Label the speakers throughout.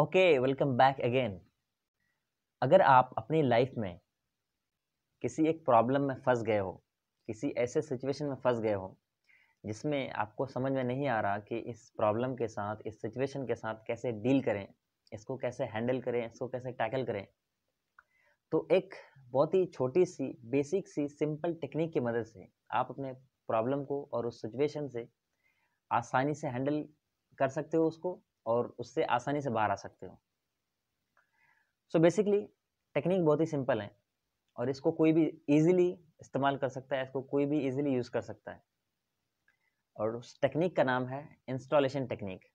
Speaker 1: okay welcome back again अगर आप अपनी लाइफ में किसी एक प्रॉब्लम में फंस गए हो किसी ऐसे सिचुएशन में फंस गए हो जिसमें आपको समझ में नहीं आ रहा कि इस प्रॉब्लम के साथ इस सिचुएशन के साथ कैसे डील करें इसको कैसे हैंडल करें इसको कैसे टैकल करें तो एक बहुत ही छोटी सी बेसिक सी सिंपल टेक्निक की मदद से आप अपने प्रॉब्लम को और उस सिचुएशन से आसानी से हैंडल कर सकते हो उसको और उससे आसानी से बाहर आ सकते हो सो बेसिकली टेक्निक बहुत ही सिंपल है और इसको कोई भी इजीली इस्तेमाल कर सकता है इसको कोई भी इजीली यूज़ कर सकता है और उस टेक्निक का नाम है इंस्टॉलेशन टेक्निक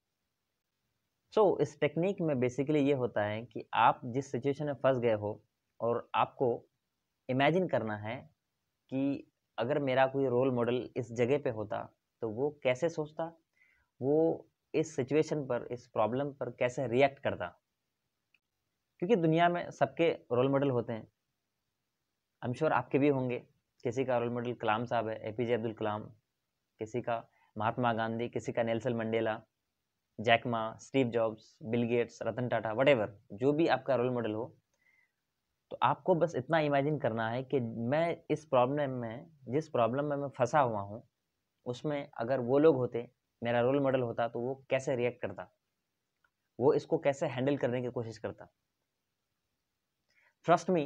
Speaker 1: सो इस टेक्निक में बेसिकली ये होता है कि आप जिस सिचुएशन में फंस गए हो और आपको इमेजिन करना है कि अगर मेरा कोई रोल मॉडल इस जगह पे होता तो वो कैसे सोचता वो इस सिचुएशन पर इस प्रॉब्लम पर कैसे रिएक्ट करता क्योंकि दुनिया में सबके रोल मॉडल होते हैं आई एम श्योर आपके भी होंगे किसी का रोल मॉडल कलाम साहब है ए पी जे अब्दुल कलाम किसी का महात्मा गांधी किसी का Nelson Mandela Jack Ma Steve Jobs Bill Gates Ratan Tata what जो भी आपका रोल मॉडल हो तो आपको बस इतना इमेजिन करना है कि मैं इस प्रॉब्लम में जिस प्रॉब्लम में मैं फंसा हुआ हूँ उसमें अगर वो लोग होते मेरा रोल मॉडल होता तो वो कैसे रिएक्ट करता वो इसको कैसे हैंडल करने की कोशिश करता ट्रस्ट मी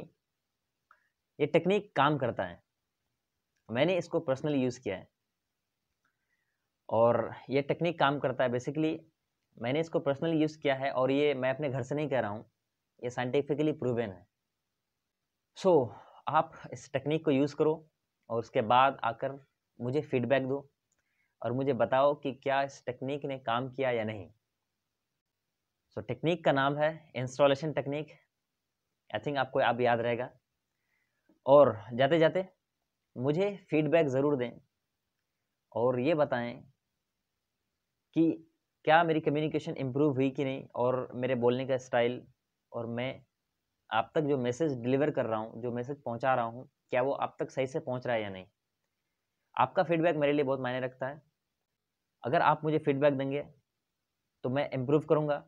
Speaker 1: ये टेक्निक काम करता है मैंने इसको पर्सनली यूज़ किया है और ये टेक्निक काम करता है बेसिकली मैंने इसको पर्सनली यूज़ किया है और ये मैं अपने घर से नहीं कह रहा हूँ ये साइंटिफिकली प्रूवन है सो so, आप इस टेक्निक को यूज़ करो और उसके बाद आकर मुझे फीडबैक दो और मुझे बताओ कि क्या इस टेक्निक ने काम किया या नहीं सो so, टेक्निक का नाम है इंस्टॉलेशन टेक्निक आई थिंक आपको अब याद रहेगा और जाते जाते मुझे फीडबैक ज़रूर दें और ये बताएं कि क्या मेरी कम्युनिकेशन इम्प्रूव हुई कि नहीं और मेरे बोलने का स्टाइल और मैं आप तक जो मैसेज डिलीवर कर रहा हूँ जो मैसेज पहुँचा रहा हूँ क्या वो आप तक सही से पहुँच रहा है या नहीं आपका फीडबैक मेरे लिए बहुत मायने रखता है अगर आप मुझे फीडबैक देंगे तो मैं इम्प्रूव करूँगा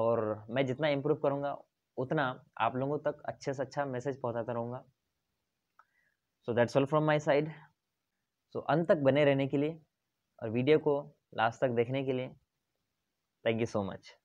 Speaker 1: और मैं जितना इम्प्रूव करूँगा उतना आप लोगों तक अच्छे से अच्छा मैसेज पहुँचाता रहूँगा so that's all from my side so अंत तक बने रहने के लिए और वीडियो को लास्ट तक देखने के लिए थैंक यू सो मच